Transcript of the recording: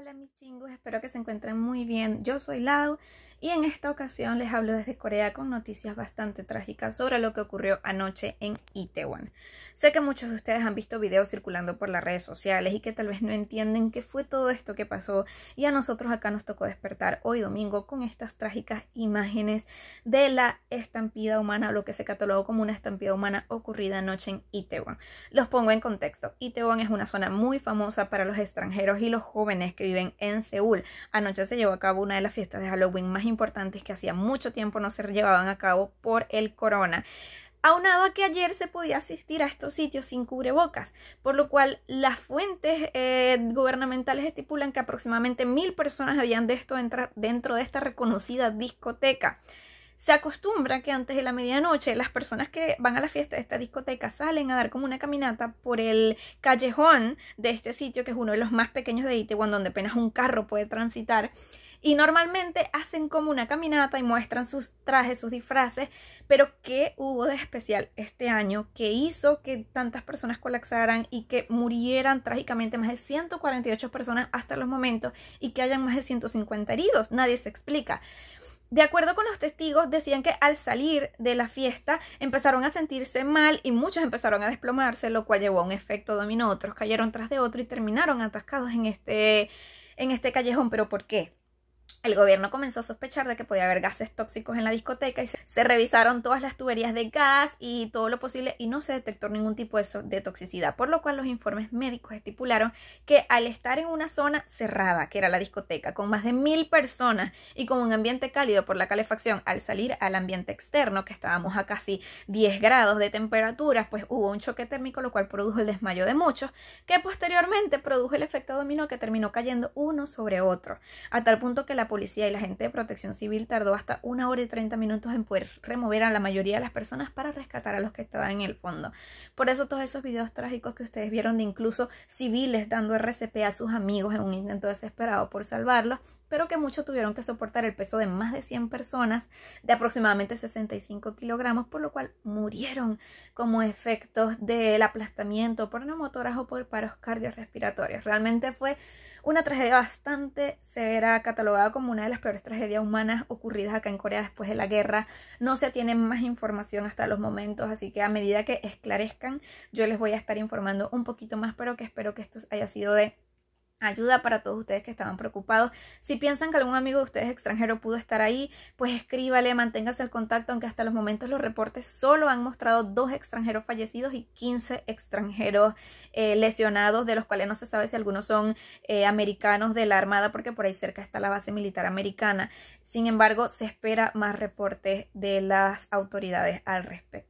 Hola mis chingos, espero que se encuentren muy bien. Yo soy Lau y en esta ocasión les hablo desde Corea con noticias bastante trágicas sobre lo que ocurrió anoche en Itaewon. Sé que muchos de ustedes han visto videos circulando por las redes sociales y que tal vez no entienden qué fue todo esto que pasó y a nosotros acá nos tocó despertar hoy domingo con estas trágicas imágenes de la estampida humana, lo que se catalogó como una estampida humana ocurrida anoche en Itaewon. Los pongo en contexto. Itaewon es una zona muy famosa para los extranjeros y los jóvenes que viven en Seúl. Anoche se llevó a cabo una de las fiestas de Halloween más importantes que hacía mucho tiempo no se llevaban a cabo por el corona. Aunado a que ayer se podía asistir a estos sitios sin cubrebocas, por lo cual las fuentes eh, gubernamentales estipulan que aproximadamente mil personas habían de esto entrar dentro de esta reconocida discoteca se acostumbra que antes de la medianoche las personas que van a la fiesta de esta discoteca salen a dar como una caminata por el callejón de este sitio, que es uno de los más pequeños de Itaewon, donde apenas un carro puede transitar. Y normalmente hacen como una caminata y muestran sus trajes, sus disfraces. Pero ¿qué hubo de especial este año que hizo que tantas personas colapsaran y que murieran trágicamente más de 148 personas hasta los momentos y que hayan más de 150 heridos? Nadie se explica. De acuerdo con los testigos, decían que al salir de la fiesta empezaron a sentirse mal y muchos empezaron a desplomarse, lo cual llevó a un efecto dominó. Otros cayeron tras de otro y terminaron atascados en este, en este callejón. ¿Pero por qué? El gobierno comenzó a sospechar de que podía haber gases tóxicos en la discoteca y se, revisaron todas las tuberías de gas y todo lo posible y no se detectó ningún tipo de, toxicidad, por lo cual los informes médicos estipularon que al estar en una zona cerrada, que era la discoteca, con más de mil personas y con un ambiente cálido por la calefacción, al salir al ambiente externo, que estábamos a casi 10 grados de temperatura, pues hubo un choque térmico, lo cual produjo el desmayo de muchos, que posteriormente produjo el efecto dominó que terminó cayendo uno sobre otro, a tal punto que la policía y la gente de protección civil tardó hasta una hora y 30 minutos en poder remover a la mayoría de las personas para rescatar a los que estaban en el fondo. Por eso todos esos videos trágicos que ustedes vieron de incluso civiles dando RCP a sus amigos en un intento desesperado por salvarlos pero que muchos tuvieron que soportar el peso de más de 100 personas de aproximadamente 65 kilogramos, por lo cual murieron como efectos del aplastamiento por neumotoras o por paros cardiorrespiratorios. Realmente fue una tragedia bastante severa, catalogada como una de las peores tragedias humanas ocurridas acá en Corea después de la guerra. No se tiene más información hasta los momentos, así que a medida que esclarezcan, yo les voy a estar informando un poquito más, pero que espero que esto haya sido de ayuda para todos ustedes que estaban preocupados. Si piensan que algún amigo de ustedes extranjero pudo estar ahí, pues escríbale, manténgase el contacto, aunque hasta los momentos los reportes solo han mostrado dos extranjeros fallecidos y 15 extranjeros eh, lesionados, de los cuales no se sabe si algunos son eh, americanos de la Armada, porque por ahí cerca está la base militar americana. Sin embargo, se espera más reportes de las autoridades al respecto.